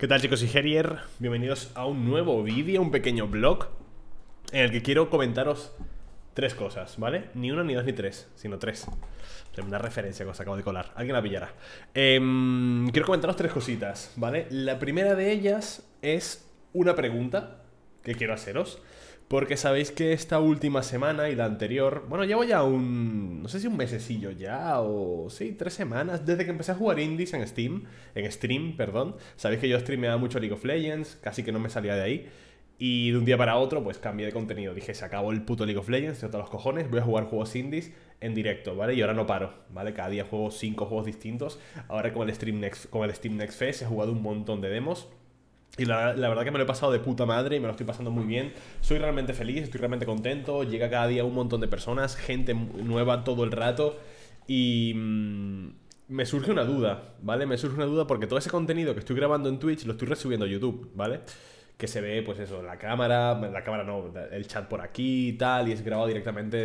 ¿Qué tal chicos y Herier, Bienvenidos a un nuevo vídeo, un pequeño blog En el que quiero comentaros tres cosas, ¿vale? Ni una, ni dos, ni tres, sino tres Una referencia que os acabo de colar, alguien la pillará em, Quiero comentaros tres cositas, ¿vale? La primera de ellas es una pregunta que quiero haceros porque sabéis que esta última semana y la anterior, bueno, llevo ya un, no sé si un mesecillo ya, o sí, tres semanas, desde que empecé a jugar indies en Steam, en stream, perdón, sabéis que yo streameaba mucho League of Legends, casi que no me salía de ahí, y de un día para otro, pues cambié de contenido, dije, se acabó el puto League of Legends, se todos los cojones, voy a jugar juegos indies en directo, ¿vale? Y ahora no paro, ¿vale? Cada día juego cinco juegos distintos, ahora con el, stream Next, con el Steam Next Fest he jugado un montón de demos, y la, verdad que me lo he pasado de puta madre y me lo estoy pasando muy bien. Soy realmente feliz, estoy realmente contento. Llega cada día un montón de personas, gente nueva todo el rato. Y mm, me surge una duda, ¿vale? Me surge una duda porque todo ese contenido que estoy grabando en Twitch lo estoy resubiendo a YouTube, ¿vale? Que se ve, pues eso, la cámara, la cámara no, el chat por aquí y tal, y es grabado directamente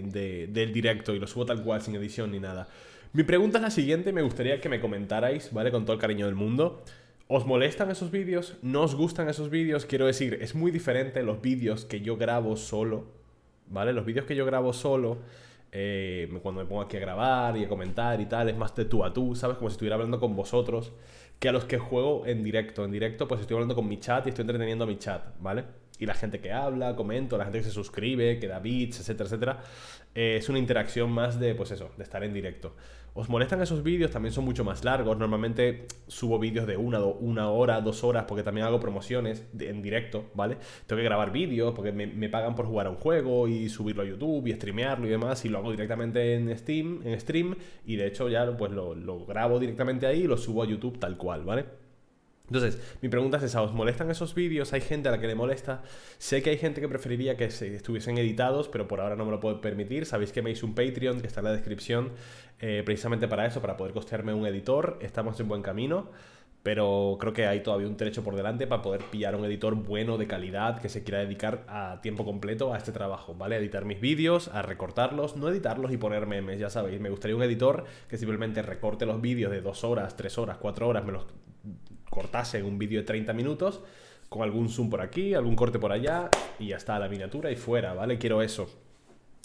del directo y lo subo tal cual, sin edición ni nada. Mi pregunta es la siguiente, me gustaría que me comentarais, ¿vale? Con todo el cariño del mundo. ¿Os molestan esos vídeos? ¿No os gustan esos vídeos? Quiero decir, es muy diferente los vídeos que yo grabo solo, ¿vale? Los vídeos que yo grabo solo, eh, cuando me pongo aquí a grabar y a comentar y tal, es más de tú a tú, ¿sabes? Como si estuviera hablando con vosotros, que a los que juego en directo. En directo, pues estoy hablando con mi chat y estoy entreteniendo a mi chat, ¿vale? y la gente que habla, comento, la gente que se suscribe, que da bits, etcétera, etcétera. Eh, es una interacción más de, pues eso, de estar en directo. ¿Os molestan esos vídeos? También son mucho más largos. Normalmente subo vídeos de una, una hora, dos horas, porque también hago promociones en directo, ¿vale? Tengo que grabar vídeos porque me, pagan por jugar a un juego y subirlo a YouTube y streamearlo y demás. Y lo hago directamente en Steam, en stream. Y de hecho ya pues lo, lo grabo directamente ahí y lo subo a YouTube tal cual, ¿vale? Entonces, mi pregunta es esa, ¿os molestan esos vídeos? ¿Hay gente a la que le molesta? Sé que hay gente que preferiría que estuviesen editados, pero por ahora no me lo puedo permitir. Sabéis que me hice un Patreon que está en la descripción eh, precisamente para eso, para poder costearme un editor. Estamos en buen camino, pero creo que hay todavía un trecho por delante para poder pillar un editor bueno, de calidad, que se quiera dedicar a tiempo completo a este trabajo, ¿vale? A editar mis vídeos, a recortarlos, no editarlos y poner memes, ya sabéis. Me gustaría un editor que simplemente recorte los vídeos de dos horas, tres horas, cuatro horas, me los cortase un vídeo de 30 minutos con algún zoom por aquí, algún corte por allá y ya está la miniatura y fuera, ¿vale? Quiero eso.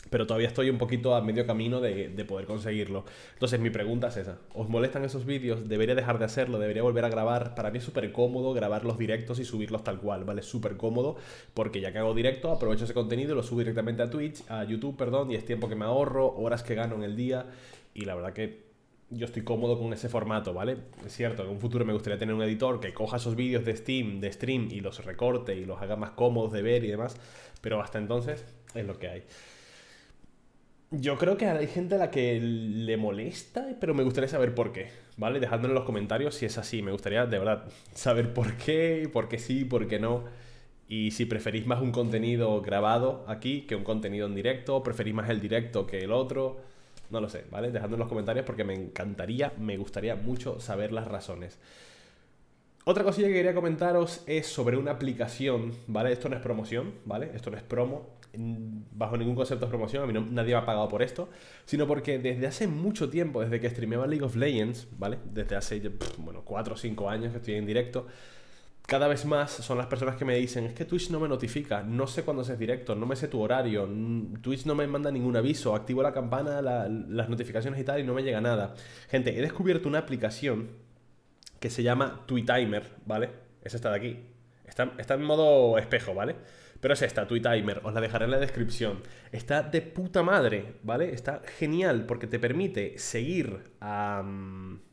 Pero todavía estoy un poquito a medio camino de, poder conseguirlo. Entonces mi pregunta es esa. ¿Os molestan esos vídeos? ¿Debería dejar de hacerlo? ¿Debería volver a grabar? Para mí es súper cómodo grabar directos y subirlos tal cual, ¿vale? súper cómodo porque ya que hago directo, aprovecho ese contenido y lo subo directamente a Twitch, a YouTube, perdón, y es tiempo que me ahorro, horas que gano en el día y la verdad que yo estoy cómodo con ese formato, ¿vale? Es cierto, en un futuro me gustaría tener un editor que coja esos vídeos de Steam, de stream, y los recorte y los haga más cómodos de ver y demás, pero hasta entonces es lo que hay. Yo creo que hay gente a la que le molesta, pero me gustaría saber por qué, ¿vale? Dejadme en los comentarios si es así, me gustaría de verdad saber por qué, por qué sí, por qué no. Y si preferís más un contenido grabado aquí que un contenido en directo, preferís más el directo que el otro no lo sé, ¿vale? Dejadme en los comentarios porque me encantaría, me gustaría mucho saber las razones. Otra cosilla que quería comentaros es sobre una aplicación, ¿vale? Esto no es promoción, ¿vale? Esto no es promo, bajo ningún concepto de promoción, a mí nadie me ha pagado por esto, sino porque desde hace mucho tiempo, desde que streameaba League of Legends, ¿vale? Desde hace, bueno, 4 o 5 años que estoy en directo, cada vez más son las personas que me dicen, es que Twitch no me notifica, no sé cuándo haces directo, no me sé tu horario, mm, Twitch no me manda ningún aviso, activo la campana, las notificaciones y tal y no me llega nada. Gente, he descubierto una aplicación que se llama Timer ¿vale? Es esta de aquí. Está, está en modo espejo, ¿vale? Pero es esta, Timer os la dejaré en la descripción. Está de puta madre, ¿vale? Está genial porque te permite seguir a... Mm,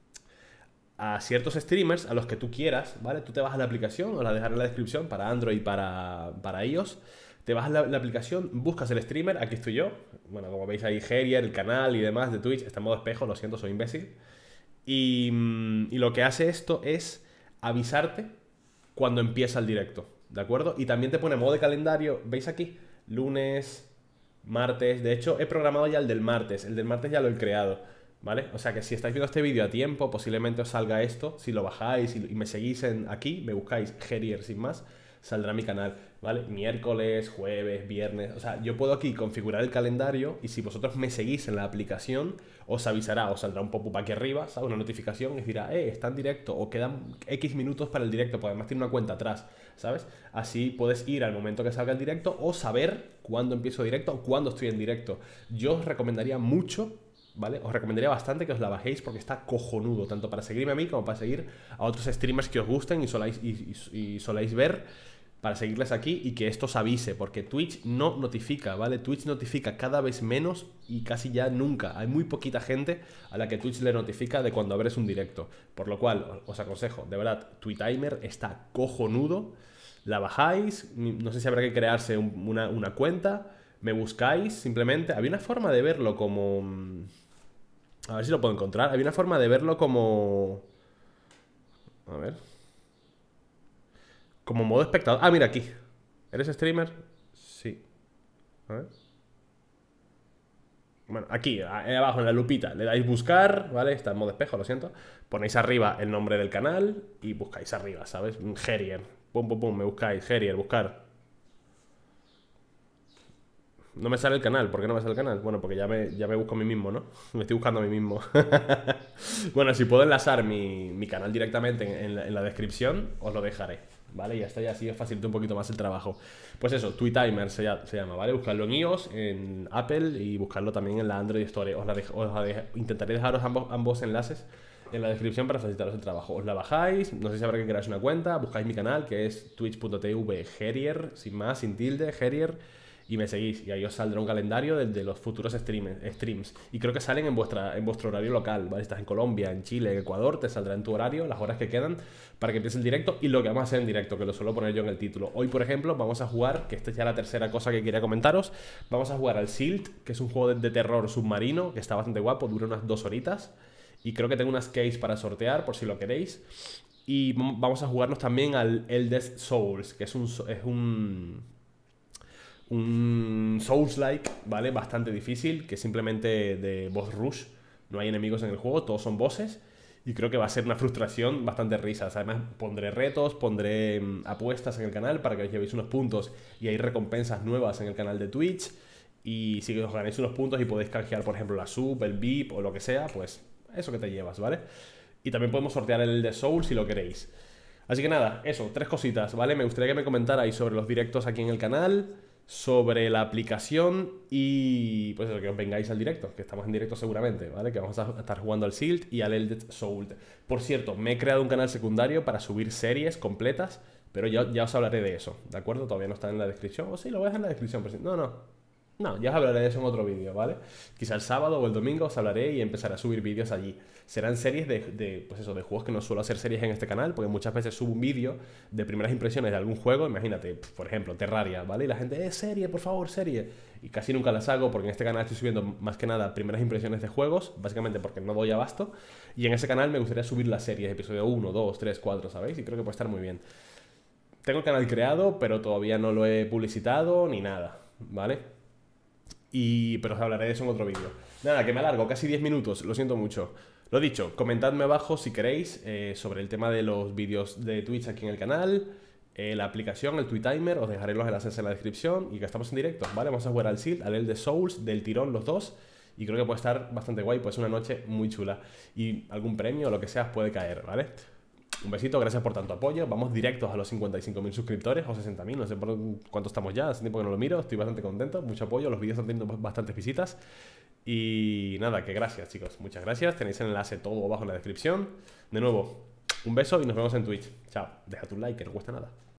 a ciertos streamers, a los que tú quieras, ¿vale? Tú te vas a la aplicación, os la dejaré en la descripción para Android y para, para iOS. Te vas a la, aplicación, buscas el streamer, aquí estoy yo. Bueno, como veis ahí, Heria, el canal y demás de Twitch, está en modo espejo, lo siento, soy imbécil. Y, mm, y lo que hace esto es avisarte cuando empieza el directo, ¿de acuerdo? Y también te pone modo de calendario, ¿veis aquí? Lunes, martes, de hecho he programado ya el del martes, el del martes ya lo he creado. ¿Vale? O sea que si estáis viendo este vídeo a tiempo, posiblemente os salga esto. Si lo bajáis y, me seguís en aquí, me buscáis Gerier sin más, saldrá mi canal, ¿vale? Miércoles, jueves, viernes. O sea, yo puedo aquí configurar el calendario y si vosotros me seguís en la aplicación, os avisará, os saldrá un pop-up aquí arriba, ¿sabes? Una notificación y dirá, eh, está en directo o quedan X minutos para el directo, porque además tiene una cuenta atrás, ¿sabes? Así puedes ir al momento que salga el directo o saber cuándo empiezo directo o cuándo estoy en directo. Yo os recomendaría mucho os recomendaría bastante que os la bajéis porque está cojonudo, tanto para seguirme a mí como para seguir a otros streamers que os gusten y soláis, y, soláis ver para seguirles aquí y que esto os avise, porque Twitch no notifica, ¿vale? Twitch notifica cada vez menos y casi ya nunca. Hay muy poquita gente a la que Twitch le notifica de cuando abres un directo. Por lo cual, os aconsejo, de verdad, Twitimer está cojonudo. La bajáis, no sé si habrá que crearse una, una cuenta, me buscáis simplemente. Había una forma de verlo como mm, a ver si lo puedo encontrar. hay una forma de verlo como... A ver. Como modo espectador. Ah, mira aquí. ¿Eres streamer? Sí. A ver. Bueno, aquí, abajo en la lupita, le dais buscar, ¿vale? Está en modo espejo, lo siento. Ponéis arriba el nombre del canal y buscáis arriba, ¿sabes? Gerier. Pum, pum, pum, me buscáis. Gerier, buscar. No me sale el canal. ¿Por qué no me sale el canal? Bueno, porque ya me, ya me busco a mí mismo, ¿no? Me estoy buscando a mí mismo. bueno, si puedo enlazar mi, canal directamente en, la, descripción, os lo dejaré. ¿Vale? Y hasta ya así os facilito un poquito más el trabajo. Pues eso, Twitimer se, se, llama, ¿vale? Buscarlo en iOS, en Apple y buscarlo también en la Android Store. Os la intentaré dejaros ambos, ambos enlaces en la descripción para facilitaros el trabajo. Os la bajáis, no sé si habrá que queráis una cuenta, buscáis mi canal que es twitch.tv Herier sin más, sin tilde, Herier y me seguís. Y ahí os saldrá un calendario de, los futuros streams. Y creo que salen en, vuestra, en vuestro horario local, ¿vale? Estás en Colombia, en Chile, en Ecuador, te saldrá en tu horario las horas que quedan para que empiece el directo y lo que vamos a hacer en directo, que lo suelo poner yo en el título. Hoy, por ejemplo, vamos a jugar, que esta es ya la tercera cosa que quería comentaros, vamos a jugar al Silt, que es un juego de, terror submarino, que está bastante guapo, dura unas dos horitas. Y creo que tengo unas case para sortear por si lo queréis. Y vamos a jugarnos también al Eldest Souls, que es es un un Souls-like, ¿vale? Bastante difícil, que simplemente de boss rush, no hay enemigos en el juego, todos son bosses. Y creo que va a ser una frustración bastante risas. Además, pondré retos, pondré mm, apuestas en el canal para que os llevéis unos puntos y hay recompensas nuevas en el canal de Twitch. Y si os ganáis unos puntos y podéis canjear, por ejemplo, la sub, el VIP o lo que sea, pues eso que te llevas, ¿vale? Y también podemos sortear el de Soul si lo queréis. Así que nada, eso, tres cositas, ¿vale? Me gustaría que me comentarais sobre los directos aquí en el canal sobre la aplicación y pues eso, que os vengáis al directo, que estamos en directo seguramente, ¿vale? Que vamos a estar jugando al Silt y al Eldest Soul. Por cierto, me he creado un canal secundario para subir series completas, pero ya, ya os hablaré de eso, ¿de acuerdo? Todavía no está en la descripción, o oh, sí, lo voy a dejar en la descripción, por si, no, no, no, ya os hablaré de eso en otro vídeo, ¿vale? Quizá el sábado o el domingo os hablaré y empezaré a subir vídeos allí. Serán series de, pues eso, de juegos que no suelo hacer series en este canal, porque muchas veces subo un vídeo de primeras impresiones de algún juego, imagínate, por ejemplo, Terraria, ¿vale? Y la gente, eh, serie, por favor, serie. Y casi nunca las hago porque en este canal estoy subiendo más que nada primeras impresiones de juegos, básicamente porque no doy abasto. Y en ese canal me gustaría subir las series, episodio 1, 2, 3, 4, ¿sabéis? Y creo que puede estar muy bien. Tengo el canal creado, pero todavía no lo he publicitado ni nada, ¿vale? Y, pero os hablaré de eso en otro vídeo. Nada, que me alargo, casi 10 minutos, lo siento mucho. Lo dicho, comentadme abajo si queréis eh, sobre el tema de los vídeos de Twitch aquí en el canal, eh, la aplicación, el Timer os dejaré los enlaces en la descripción y que estamos en directo, ¿vale? Vamos a jugar al SIL, al El de Souls, del tirón los dos y creo que puede estar bastante guay, pues una noche muy chula y algún premio o lo que sea puede caer, ¿vale? un besito, gracias por tanto apoyo. Vamos directos a los 55.000 suscriptores o 60.000, no sé por cuánto estamos ya, hace tiempo que no lo miro, estoy bastante contento, mucho apoyo, los vídeos están teniendo bastantes visitas. Y nada, que gracias chicos, muchas gracias, tenéis el enlace todo abajo en la descripción. De nuevo, un beso y nos vemos en Twitch. Chao, deja tu like, que no cuesta nada.